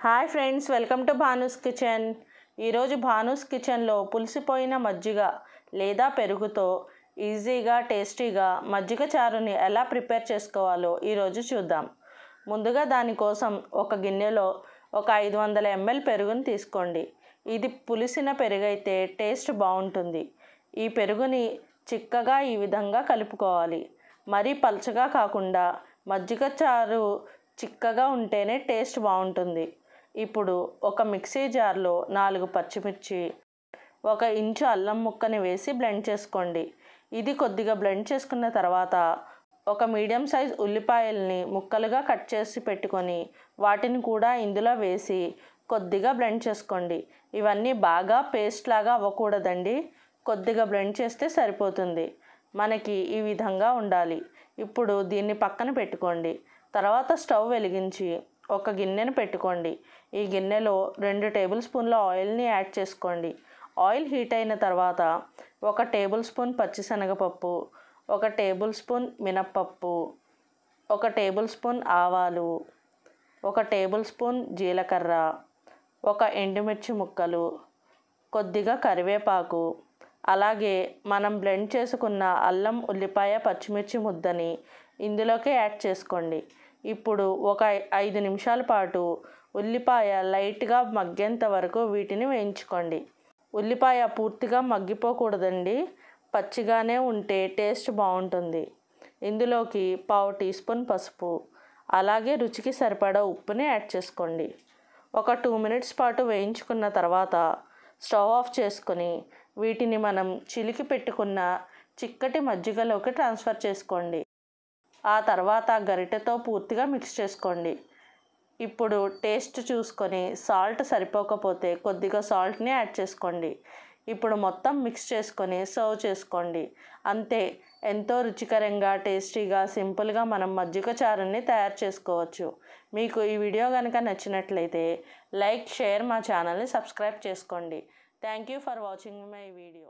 hi friends welcome to Bhanu's kitchen ఈరోజు భానుస్ కిచెన్లో పులిసిపోయిన మజ్జిగ లేదా పెరుగుతో ఈజీగా టేస్టీగా మజ్జిగ చారుని ఎలా ప్రిపేర్ చేసుకోవాలో ఈరోజు చూద్దాం ముందుగా దానికోసం ఒక గిన్నెలో ఒక ఐదు వందల ఎంఎల్ పెరుగును తీసుకోండి ఇది పులిసిన పెరుగైతే టేస్ట్ బాగుంటుంది ఈ పెరుగుని చిక్కగా ఈ విధంగా కలుపుకోవాలి మరీ పల్చగా కాకుండా మజ్జిగ చారు చిక్కగా ఉంటేనే టేస్ట్ బాగుంటుంది ఇప్పుడు ఒక మిక్సీ జార్లో నాలుగు పచ్చిమిర్చి ఒక ఇంచు అల్లం ముక్కని వేసి బ్లెండ్ చేసుకోండి ఇది కొద్దిగా బ్లెండ్ చేసుకున్న తర్వాత ఒక మీడియం సైజ్ ఉల్లిపాయల్ని ముక్కలుగా కట్ చేసి పెట్టుకొని వాటిని కూడా ఇందులో వేసి కొద్దిగా బ్లెండ్ చేసుకోండి ఇవన్నీ బాగా పేస్ట్ లాగా అవ్వకూడదండి కొద్దిగా బ్లెండ్ చేస్తే సరిపోతుంది మనకి ఈ విధంగా ఉండాలి ఇప్పుడు దీన్ని పక్కన పెట్టుకోండి తర్వాత స్టవ్ వెలిగించి ఒక గిన్నెను పెట్టుకోండి ఈ గిన్నెలో రెండు టేబుల్ స్పూన్ల ఆయిల్ని యాడ్ చేసుకోండి ఆయిల్ హీట్ అయిన తర్వాత ఒక టేబుల్ స్పూన్ పచ్చిశనగపప్పు ఒక టేబుల్ స్పూన్ మినప్పప్పు ఒక టేబుల్ స్పూన్ ఆవాలు ఒక టేబుల్ స్పూన్ జీలకర్ర ఒక ఎండుమిర్చి ముక్కలు కొద్దిగా కరివేపాకు అలాగే మనం బ్లెండ్ చేసుకున్న అల్లం ఉల్లిపాయ పచ్చిమిర్చి ముద్దని ఇందులోకి యాడ్ చేసుకోండి ఇప్పుడు ఒక ఐదు నిమిషాల పాటు ఉల్లిపాయ లైట్గా మగ్గేంత వరకు వీటిని వేయించుకోండి ఉల్లిపాయ పూర్తిగా మగ్గిపోకూడదండి పచ్చిగానే ఉంటే టేస్ట్ బాగుంటుంది ఇందులోకి పావు టీ స్పూన్ పసుపు అలాగే రుచికి సరిపడా ఉప్పుని యాడ్ చేసుకోండి ఒక టూ మినిట్స్ పాటు వేయించుకున్న తర్వాత స్టవ్ ఆఫ్ చేసుకుని వీటిని మనం చిలికి పెట్టుకున్న చిక్కటి మజ్జిగలోకి ట్రాన్స్ఫర్ చేసుకోండి ఆ తర్వాత గరిటెతో పూర్తిగా మిక్స్ చేసుకోండి ఇప్పుడు టేస్ట్ చూసుకొని సాల్ట్ సరిపోకపోతే కొద్దిగా సాల్ట్ని యాడ్ చేసుకోండి ఇప్పుడు మొత్తం మిక్స్ చేసుకొని సర్వ్ చేసుకోండి అంతే ఎంతో రుచికరంగా టేస్టీగా సింపుల్గా మనం మజ్జిగ చారుని తయారు చేసుకోవచ్చు మీకు ఈ వీడియో కనుక నచ్చినట్లయితే లైక్ షేర్ మా ఛానల్ని సబ్స్క్రైబ్ చేసుకోండి thank you for watching my video